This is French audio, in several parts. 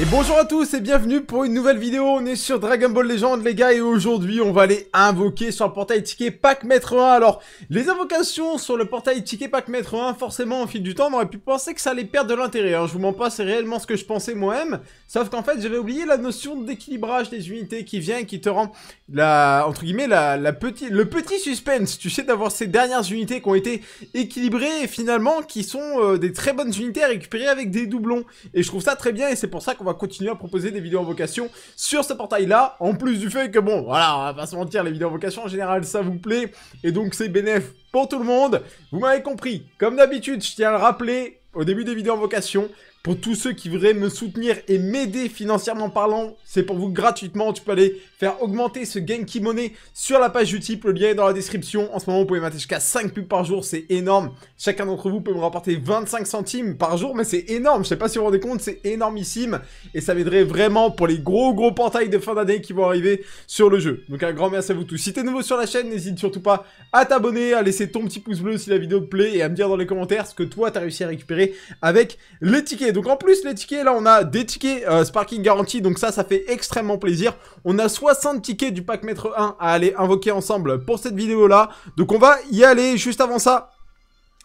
Et bonjour à tous et bienvenue pour une nouvelle vidéo, on est sur Dragon Ball Legend les gars et aujourd'hui on va aller invoquer sur le portail ticket Pack Maître 1 Alors les invocations sur le portail ticket Pack Maître 1 forcément au fil du temps on aurait pu penser que ça allait perdre de l'intérêt hein. Je vous mens pas c'est réellement ce que je pensais moi-même Sauf qu'en fait j'avais oublié la notion d'équilibrage des unités qui vient et qui te rend la, entre guillemets la, la petit, le petit suspense Tu sais d'avoir ces dernières unités qui ont été équilibrées et finalement qui sont euh, des très bonnes unités à récupérer avec des doublons Et je trouve ça très bien et c'est pour ça qu'on va continuer à proposer des vidéos en vocation sur ce portail-là. En plus du fait que, bon, voilà, on va pas se mentir, les vidéos en vocation, en général, ça vous plaît. Et donc, c'est bénéf pour tout le monde. Vous m'avez compris. Comme d'habitude, je tiens à le rappeler, au début des vidéos en vocation, pour tous ceux qui voudraient me soutenir et m'aider financièrement parlant, c'est pour vous gratuitement. Tu peux aller faire augmenter ce gain qui monnaie sur la page Utip. Le lien est dans la description. En ce moment, vous pouvez mater jusqu'à 5 pubs par jour. C'est énorme. Chacun d'entre vous peut me rapporter 25 centimes par jour, mais c'est énorme. Je sais pas si vous vous rendez compte, c'est énormissime. Et ça m'aiderait vraiment pour les gros gros portails de fin d'année qui vont arriver sur le jeu. Donc un grand merci à vous tous. Si tu es nouveau sur la chaîne, n'hésite surtout pas à t'abonner, à laisser ton petit pouce bleu si la vidéo te plaît et à me dire dans les commentaires ce que toi t'as réussi à récupérer avec les tickets donc en plus les tickets, là on a des tickets euh, Sparking Guarantee, donc ça, ça fait extrêmement plaisir. On a 60 tickets du pack maître 1 à aller invoquer ensemble pour cette vidéo là. Donc on va y aller juste avant ça.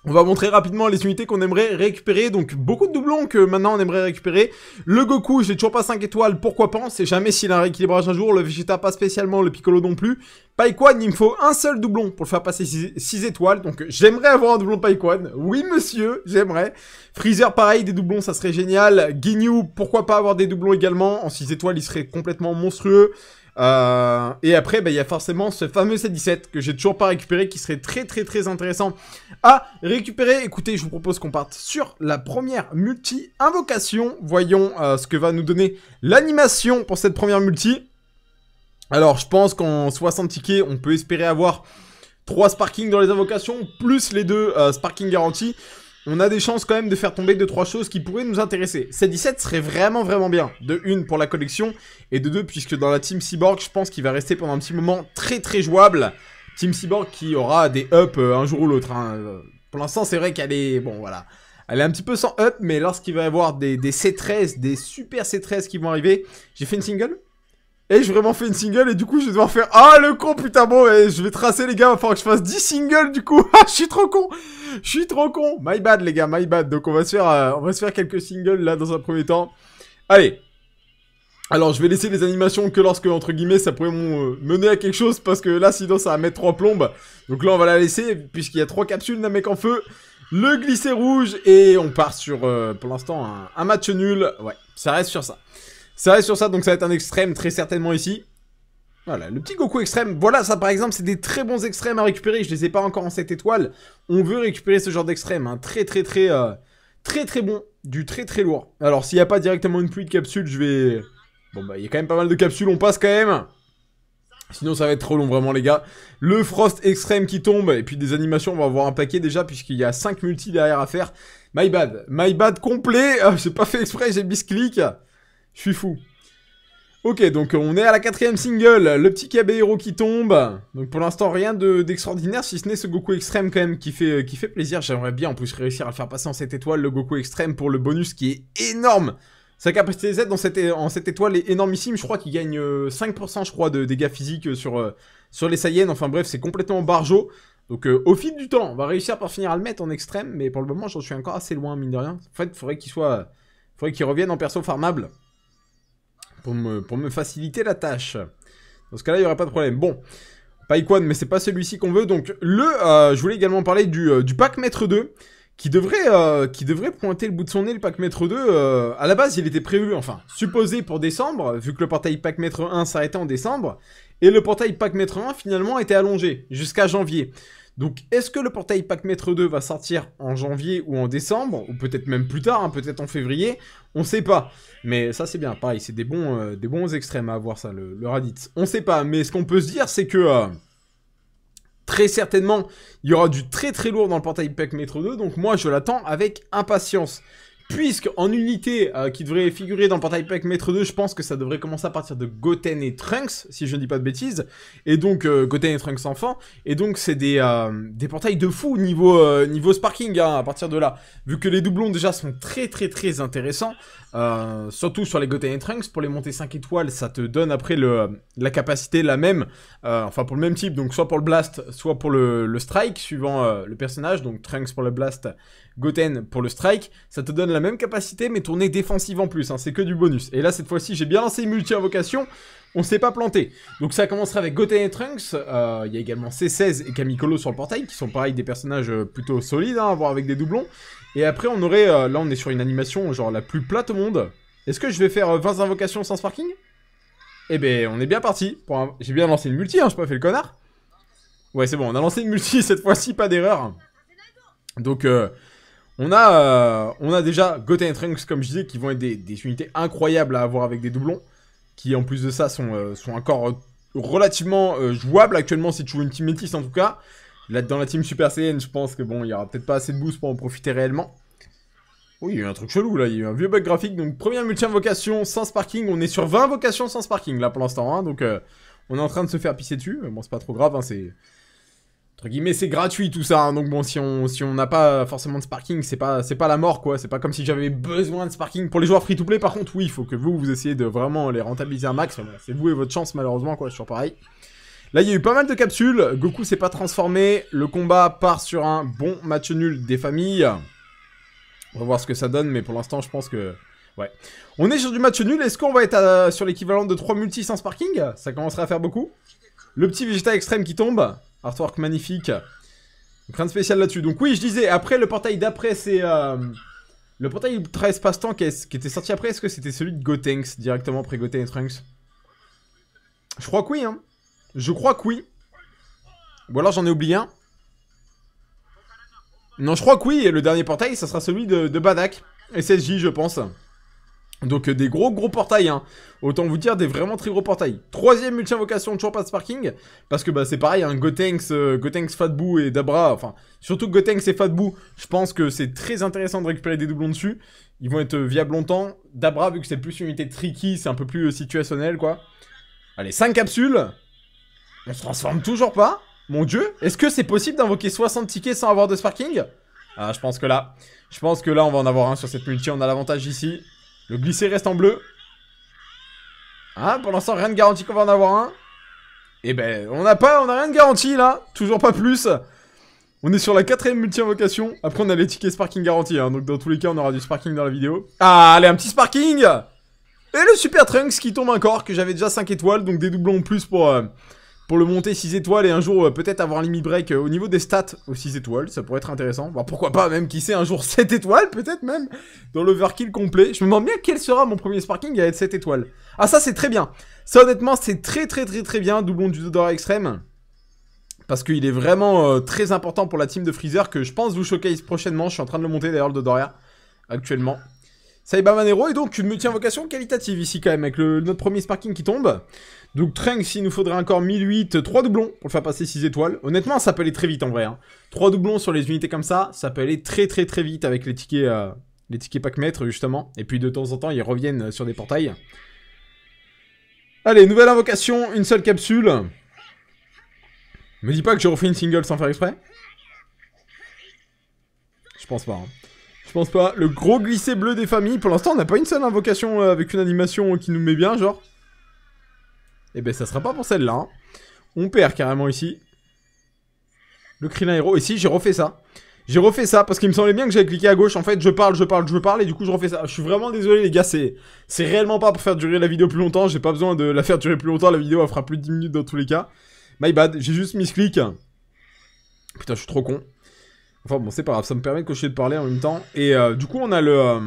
On va montrer rapidement les unités qu'on aimerait récupérer, donc beaucoup de doublons que maintenant on aimerait récupérer. Le Goku, j'ai toujours pas 5 étoiles, pourquoi pas, c'est jamais s'il a un rééquilibrage un jour, le Vegeta pas spécialement, le Piccolo non plus. Paikwan, il me faut un seul doublon pour le faire passer 6 étoiles, donc j'aimerais avoir un doublon Paikwan, oui monsieur, j'aimerais. Freezer, pareil, des doublons, ça serait génial. Ginyu, pourquoi pas avoir des doublons également, en 6 étoiles il serait complètement monstrueux. Euh, et après, bah, il y a forcément ce fameux C17 que j'ai toujours pas récupéré, qui serait très très très intéressant à récupérer. Écoutez, je vous propose qu'on parte sur la première multi-invocation. Voyons euh, ce que va nous donner l'animation pour cette première multi. Alors, je pense qu'en 60 tickets, on peut espérer avoir 3 sparkings dans les invocations, plus les deux sparkings euh, sparking garantis on a des chances quand même de faire tomber 2 trois choses qui pourraient nous intéresser. c 17 serait vraiment vraiment bien. De une pour la collection et de deux puisque dans la team Cyborg, je pense qu'il va rester pendant un petit moment très très jouable. Team Cyborg qui aura des up euh, un jour ou l'autre. Hein. Pour l'instant, c'est vrai qu'elle est... Bon, voilà. Elle est un petit peu sans up, mais lorsqu'il va y avoir des C13, des super C13 qui vont arriver... J'ai fait une single et j'ai vraiment fait une single et du coup je vais devoir faire Ah le con putain bon eh, je vais tracer les gars, va falloir que je fasse 10 singles du coup. Ah je suis trop con. Je suis trop con. My bad les gars, my bad. Donc on va se faire euh, on va se faire quelques singles là dans un premier temps. Allez. Alors je vais laisser les animations que lorsque entre guillemets ça pourrait euh, mener à quelque chose parce que là sinon ça va mettre trois plombes. Donc là on va la laisser puisqu'il y a trois capsules d'un mec en feu. Le glisser rouge et on part sur euh, pour l'instant un match nul. Ouais, ça reste sur ça. Ça reste sur ça, donc ça va être un extrême très certainement ici. Voilà, le petit Goku extrême, voilà ça par exemple, c'est des très bons extrêmes à récupérer, je les ai pas encore en 7 étoiles. On veut récupérer ce genre d'extrême, hein. très très très euh, très très bon, du très très lourd. Alors s'il n'y a pas directement une pluie de capsules, je vais... Bon bah il y a quand même pas mal de capsules, on passe quand même Sinon ça va être trop long vraiment les gars. Le Frost extrême qui tombe, et puis des animations, on va avoir un paquet déjà, puisqu'il y a 5 multi derrière à faire. My bad, my bad complet, ah, j'ai pas fait exprès, j'ai clic. Je suis fou. Ok, donc on est à la quatrième single, le petit Kabeiro qui tombe. Donc pour l'instant rien d'extraordinaire, si ce n'est ce Goku Extrême quand même qui fait, euh, qui fait plaisir. J'aimerais bien en plus réussir à le faire passer en cette étoile, le Goku Extrême pour le bonus qui est énorme. Sa capacité Z dans cette, en cette étoile est énormissime, je crois qu'il gagne 5% euh, je crois de dégâts physiques euh, sur, sur les Saiyans. Enfin bref, c'est complètement barjo. Donc au fil du temps, on va réussir par finir à le mettre en extrême, mais pour le moment j'en suis encore assez loin mine de rien. En fait, il soit... Faudrait qu'il revienne en perso farmable pour me, faciliter la tâche. Dans ce cas-là, il n'y aura pas de problème. Bon, pas mais c'est pas celui-ci qu'on veut. Donc, le, euh, je voulais également parler du, euh, du pack Maître 2, qui devrait, euh, qui devrait pointer le bout de son nez, le pack Maître 2. à la base, il était prévu, enfin, supposé pour décembre, vu que le portail pack Maître 1 s'arrêtait en décembre. Et le portail pack Maître 1, finalement, était allongé jusqu'à janvier. Donc, est-ce que le portail Pack Maître 2 va sortir en janvier ou en décembre, ou peut-être même plus tard, hein, peut-être en février On sait pas. Mais ça, c'est bien. Pareil, c'est des bons, euh, des bons extrêmes à avoir ça, le, Raditz. On sait pas. Mais ce qu'on peut se dire, c'est que euh, très certainement, il y aura du très très lourd dans le portail Pack Maître 2. Donc moi, je l'attends avec impatience. Puisque en unité euh, qui devrait figurer dans Portail Pack Maître 2, je pense que ça devrait commencer à partir de Goten et Trunks, si je ne dis pas de bêtises. Et donc euh, Goten et Trunks enfants. Et donc c'est des, euh, des portails de fou niveau, niveau sparking hein, à partir de là. Vu que les doublons déjà sont très très très intéressants. Euh, surtout sur les Goten Trunks, pour les monter 5 étoiles, ça te donne après le, la capacité la même, euh, enfin pour le même type, donc soit pour le Blast, soit pour le, Strike, suivant euh, le personnage, donc Trunks pour le Blast, Goten pour le Strike, ça te donne la même capacité mais tournée défensive en plus, hein, c'est que du bonus. Et là cette fois-ci j'ai bien lancé multi-invocation, on s'est pas planté. Donc ça commencera avec Goten et Trunks, euh, il y a également C16 et Kamikolo sur le portail, qui sont pareil des personnages plutôt solides, hein, à voir avec des doublons. Et après, on aurait... Euh, là, on est sur une animation, genre, la plus plate au monde. Est-ce que je vais faire 20 euh, invocations sans sparking Eh ben, on est bien parti. J'ai bien lancé une multi, hein, j'ai pas fait le connard. Ouais, c'est bon, on a lancé une multi, cette fois-ci, pas d'erreur. Donc, euh, on, a, on a déjà Goten et Trunks, comme je disais, qui vont être des, unités incroyables à avoir avec des doublons. Qui, en plus de ça, sont, sont encore relativement jouables actuellement, si tu joues une Team Métis, en tout cas. Là, dans la team Super Saiyan, je pense que bon, il y aura peut-être pas assez de boost pour en profiter réellement. Oui, il y a eu un truc chelou là, il y a eu un vieux bug graphique. Donc, première multi-invocation sans sparking. On est sur 20 invocations sans sparking là pour l'instant. Hein. donc, euh, on est en train de se faire pisser dessus. Bon, c'est pas trop grave, hein. c'est. Entre guillemets, c'est gratuit tout ça. Hein. donc, bon, si on si on n'a pas forcément de sparking, c'est pas, c'est pas la mort quoi. C'est pas comme si j'avais besoin de sparking. Pour les joueurs free to play, par contre, oui, il faut que vous, vous essayez de vraiment les rentabiliser un max. c'est vous et votre chance malheureusement quoi, c'est toujours pareil. Là, il y a eu pas mal de capsules. Goku s'est pas transformé. Le combat part sur un bon match nul des familles. On va voir ce que ça donne, mais pour l'instant, je pense que... Ouais. On est sur du match nul. Est-ce qu'on va être euh, sur l'équivalent de 3 multis sans parking Ça commencerait à faire beaucoup. Le petit Vegeta extrême qui tombe. Artwork magnifique. Une rien de spécial là-dessus. Donc oui, je disais, après, le portail d'après, c'est... Euh, le portail ultra espace-temps qui, était sorti après, est-ce que c'était celui de Gotenks, directement après Gotenks Trunks Je crois que oui, hein. Je crois que oui. Ou alors j'en ai oublié un. Non, je crois que oui, et le dernier portail, ça sera celui de, Badak. SSJ, je pense. Donc euh, des gros gros portails, hein. autant vous dire des vraiment très gros portails. Troisième multi-invocation, toujours pas de sparking, parce que bah, c'est pareil, un hein, Gotenks, euh, Gotenks, Fatbou et Dabra, enfin surtout Gotenks et Fatbou, je pense que c'est très intéressant de récupérer des doublons dessus, ils vont être euh, viables longtemps. Dabra, vu que c'est plus une unité tricky, c'est un peu plus euh, situationnel quoi. Allez, 5 capsules, on se transforme toujours pas Mon dieu Est-ce que c'est possible d'invoquer 60 tickets sans avoir de sparking Ah, je pense que là. Je pense que là, on va en avoir un sur cette multi. On a l'avantage ici. Le glisser reste en bleu. Ah, pour l'instant, rien de garanti qu'on va en avoir un. Eh ben, on n'a pas, on n'a rien de garanti là. Toujours pas plus. On est sur la quatrième multi-invocation. Après, on a les tickets sparking garantis. Hein. Donc, dans tous les cas, on aura du sparking dans la vidéo. Ah, allez, un petit sparking Et le super Trunks qui tombe encore, que j'avais déjà 5 étoiles. Donc, des doublons en plus pour, euh, pour le monter 6 étoiles et un jour euh, peut-être avoir un break euh, au niveau des stats aux euh, 6 étoiles, ça pourrait être intéressant. Bah, pourquoi pas, même qui sait, un jour 7 étoiles peut-être même, dans l'overkill complet. Je me demande bien quel sera mon premier sparking à être 7 étoiles. Ah ça c'est très bien, ça honnêtement c'est très très très très bien, doublon du Dodoria extrême. Parce qu'il est vraiment très important pour la team de Freezer que je pense vous showcase prochainement, je suis en train de le monter d'ailleurs le Dodoria actuellement. Cybermanero est donc une multi-invocation qualitative ici quand même, avec notre premier sparking qui tombe. Donc Trunks, s'il nous faudrait encore 1008, 3 doublons pour le faire passer 6 étoiles. Honnêtement, ça peut aller très vite en vrai. 3 hein. doublons sur les unités comme ça, ça peut aller très très très vite avec les tickets, euh, les tickets pack-maître justement. Et puis de temps en temps, ils reviennent sur des portails. Allez, nouvelle invocation, une seule capsule. Me dis pas que j'ai refait une single sans faire exprès Je pense pas. Hein. Je pense pas. Le gros glissé bleu des familles. Pour l'instant, on n'a pas une seule invocation euh, avec une animation qui nous met bien, genre. Et eh ben, ça sera pas pour celle-là. Hein. On perd carrément ici. Le crin héros. Et si, j'ai refait ça. J'ai refait ça parce qu'il me semblait bien que j'avais cliqué à gauche. En fait, je parle, je parle, je parle et du coup, je refais ça. Je suis vraiment désolé, les gars. C'est réellement pas pour faire durer la vidéo plus longtemps. J'ai pas besoin de la faire durer plus longtemps. La vidéo, fera plus de 10 minutes dans tous les cas. My bad. J'ai juste mis clic. Putain, je suis trop con. Enfin bon, c'est pas grave, ça me permet de cocher de parler en même temps. Et euh, du coup, on a le, euh,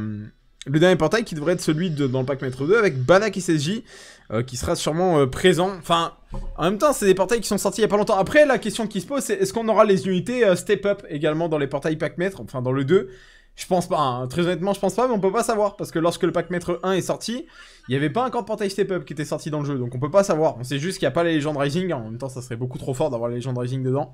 le dernier portail qui devrait être celui de, dans le pack Maître 2 avec Bana qui euh, qui sera sûrement présent. Enfin, en même temps, c'est des portails qui sont sortis il y a pas longtemps. Après, la question qui se pose, c'est est-ce qu'on aura les unités Step Up également dans les portails pack Maître, enfin dans le 2 je pense pas, hein. très honnêtement, je pense pas, mais on peut pas savoir, parce que lorsque le pack maître 1 est sorti, il y avait pas encore Portail Step Up qui était sorti dans le jeu, donc on peut pas savoir. On sait juste qu'il y a pas les légende Rising, en même temps ça serait beaucoup trop fort d'avoir les légende Rising dedans.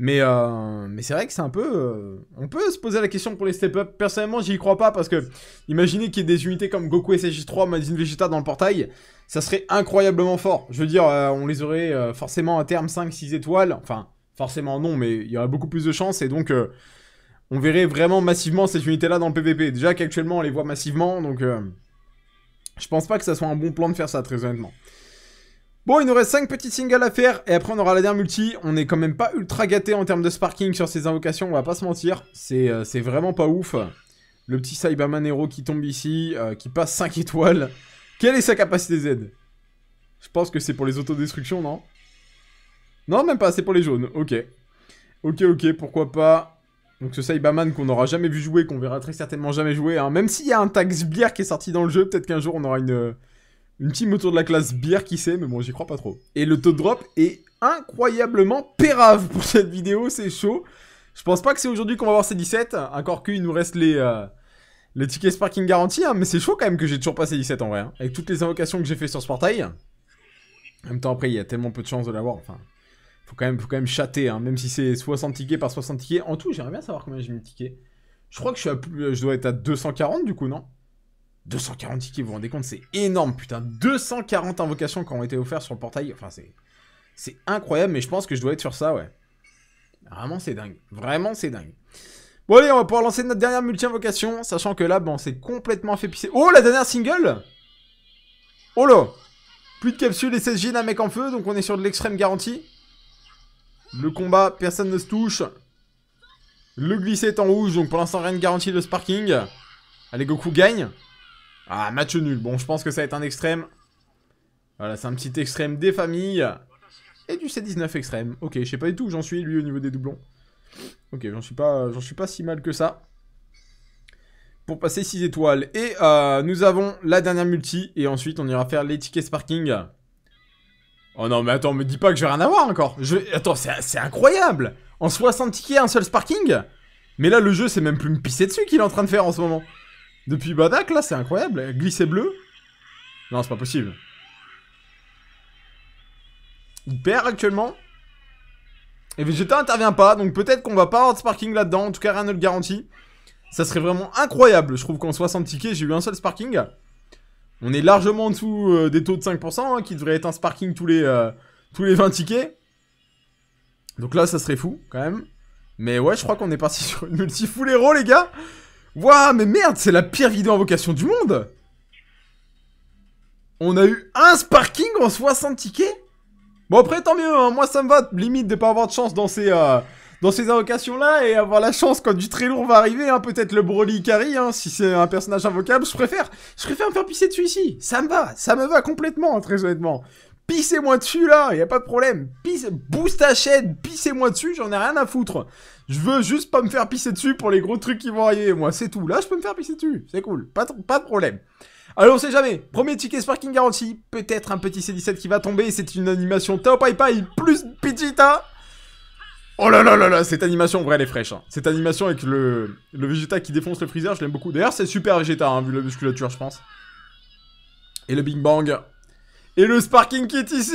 Mais, euh, mais c'est vrai que c'est un peu... Euh, on peut se poser la question pour les Step Up, personnellement j'y crois pas, parce que imaginez qu'il y ait des unités comme Goku SSJ3, Magazine Vegeta dans le portail, ça serait incroyablement fort. Je veux dire, euh, on les aurait forcément à terme 5-6 étoiles, enfin forcément non, mais il y aurait beaucoup plus de chances, et donc on verrait vraiment massivement cette unité-là dans le PVP. Déjà qu'actuellement, on les voit massivement, donc... Euh, je pense pas que ça soit un bon plan de faire ça, très honnêtement. Bon, il nous reste 5 petits singles à faire, et après on aura la dernière multi. On est quand même pas ultra gâté en termes de sparking sur ces invocations, on va pas se mentir. C'est euh, vraiment pas ouf. Le petit Cyberman Hero qui tombe ici, euh, qui passe 5 étoiles. Quelle est sa capacité Z Je pense que c'est pour les autodestructions, non Non, même pas, c'est pour les jaunes. Ok. Ok, ok, pourquoi pas. Donc ce Saibaman qu'on n'aura jamais vu jouer, qu'on verra très certainement jamais jouer, hein. même s'il y a un tag Sbire qui est sorti dans le jeu, peut-être qu'un jour on aura une, euh, une team autour de la classe bière qui sait, mais bon j'y crois pas trop. Et le taux de drop est incroyablement pérave pour cette vidéo, c'est chaud. Je pense pas que c'est aujourd'hui qu'on va voir ces 17, encore qu'il nous reste les, euh, les tickets Sparking garantis, hein. mais c'est chaud quand même que j'ai toujours pas c 17 en vrai, hein. avec toutes les invocations que j'ai fait sur ce portail. En même temps après il y a tellement peu de chances de l'avoir, enfin faut quand même, faut quand même chatter, hein. même si c'est 60 tickets par 60 tickets. En tout, j'aimerais bien savoir combien j'ai mis de tickets. Je crois que je, euh, dois être à 240 du coup, non 240 tickets, vous vous rendez compte, c'est énorme, putain. 240 invocations qui ont été offertes sur le portail. Enfin, c'est, c'est incroyable, mais je pense que je dois être sur ça, ouais. Vraiment, c'est dingue. Vraiment, c'est dingue. Bon, allez, on va pouvoir lancer notre dernière multi-invocation, sachant que là, bon, c'est complètement fait pisser. Oh, la dernière single Oh là Plus de capsules et 16 d'un mec en feu, donc on est sur de l'extrême garantie. Le combat, personne ne se touche. Le glissé est en rouge, donc pour l'instant rien de garanti de sparking. Allez, Goku gagne. Ah, match nul. Bon, je pense que ça va être un extrême. Voilà, c'est un petit extrême des familles. Et du C19 extrême. Ok, je sais pas du tout où j'en suis, lui, au niveau des doublons. Ok, j'en suis, pas, suis pas si mal que ça. Pour passer 6 étoiles. Et euh, nous avons la dernière multi. Et ensuite, on ira faire les tickets sparking. Oh non, mais attends, me dis pas que je vais rien avoir encore. Attends, c'est incroyable En 60 tickets, un seul sparking Mais là, le jeu, c'est même plus me pisser dessus qu'il est en train de faire en ce moment. Depuis Badak, là, c'est incroyable. Glisser bleu Non, c'est pas possible. Il perd actuellement. Et Vegeta intervient pas, donc peut-être qu'on va pas avoir de sparking là-dedans. En tout cas, rien ne le garantit. Ça serait vraiment incroyable, je trouve qu'en 60 tickets, j'ai eu un seul sparking. On est largement en dessous euh, des taux de 5%, hein, qui devrait être un sparking tous les, euh, tous les 20 tickets. Donc là, ça serait fou, quand même. Mais ouais, je crois qu'on est parti sur une multi full les gars Waouh, mais merde, c'est la pire vidéo invocation du monde On a eu un sparking en 60 tickets Bon, après, tant mieux, hein. moi ça me va, limite, de pas avoir de chance dans ces... Euh, dans ces invocations-là et avoir la chance quand du très lourd va arriver, hein, peut-être le Broly carry hein, si c'est un personnage invocable, je préfère, je préfère me faire pisser dessus ici. Ça me va, ça me va complètement, hein, très honnêtement. Pissez-moi dessus là, il y a pas de problème. Pisse, boost chaîne, pissez-moi dessus, j'en ai rien à foutre. Je veux juste pas me faire pisser dessus pour les gros trucs qui vont arriver, moi, c'est tout. Là, je peux me faire pisser dessus, c'est cool, pas, pas de problème. Alors on sait jamais, premier ticket Sparking Garantie, peut-être un petit C17 qui va tomber, c'est une animation top, Pai Pai plus Pichita, Oh là là là là, cette animation, en vrai, elle est fraîche. Hein. Cette animation avec le, Vegeta qui défonce le Freezer, je l'aime beaucoup. D'ailleurs, c'est super Vegeta, hein, vu la musculature, je pense. Et le Big Bang. Et le Sparking qui est ici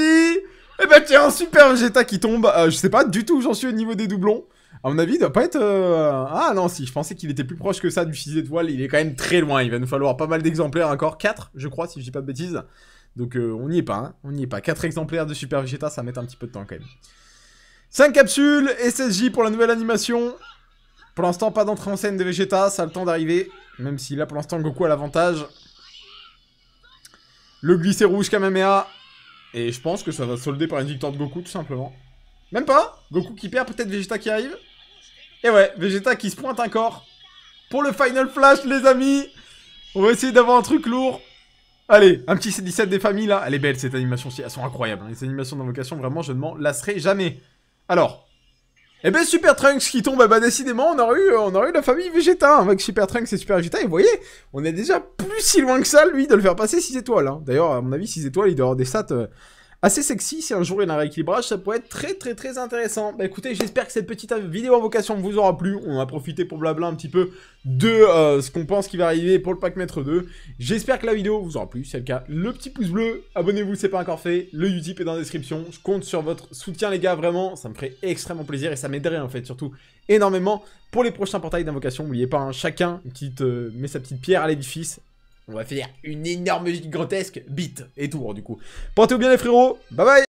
Eh ben tiens, super Vegeta qui tombe. Euh, je sais pas du tout où j'en suis au niveau des doublons. À mon avis, il doit pas être... Euh, ah non, si, je pensais qu'il était plus proche que ça du fusil de voile. Il est quand même très loin. Il va nous falloir pas mal d'exemplaires encore. 4, je crois, si je dis pas de bêtises. Donc euh, on n'y est pas, hein. on n'y est pas. Quatre exemplaires de Super Vegeta, ça met un petit peu de temps quand même. 5 capsules, SSJ pour la nouvelle animation. Pour l'instant, pas d'entrée en scène de Vegeta, ça a le temps d'arriver. Même si là, pour l'instant, Goku a l'avantage. Le glisser rouge Kamamea. Et je pense que ça va se solder par une victoire de Goku, tout simplement. Même pas Goku qui perd, peut-être Vegeta qui arrive. Et ouais, Vegeta qui se pointe encore. Pour le Final Flash, les amis On va essayer d'avoir un truc lourd. Allez, un petit C17 des familles, là. Elle est belle, cette animation-ci. Elles sont incroyables. Hein. Les animations d'invocation, vraiment, je ne m'en lasserai jamais. Alors. Eh ben Super Trunks qui tombe, eh ben décidément on aurait eu, euh, on aurait eu la famille Vegeta hein. avec Super Trunks et Super Vegeta. Et vous voyez, on est déjà plus si loin que ça, lui, de le faire passer 6 étoiles. Hein. D'ailleurs, à mon avis, 6 étoiles, il doit avoir des stats... Euh, assez sexy. Si un jour il y a un rééquilibrage, ça pourrait être très très très intéressant. Bah écoutez, j'espère que cette petite vidéo invocation vous aura plu. On a profité pour blabla un petit peu de euh, ce qu'on pense qui va arriver pour le pack maître 2. J'espère que la vidéo vous aura plu. Si c'est le cas, le petit pouce bleu, abonnez-vous si c'est pas encore fait. Le Utip est dans la description. Je compte sur votre soutien les gars, vraiment. Ça me ferait extrêmement plaisir et ça m'aiderait en fait surtout énormément pour les prochains portails d'invocation. N'oubliez pas, hein, chacun une petite, euh, met sa petite pierre à l'édifice on va faire une énorme, grotesque bite et tour hein, du coup. Portez-vous bien les frérots, bye bye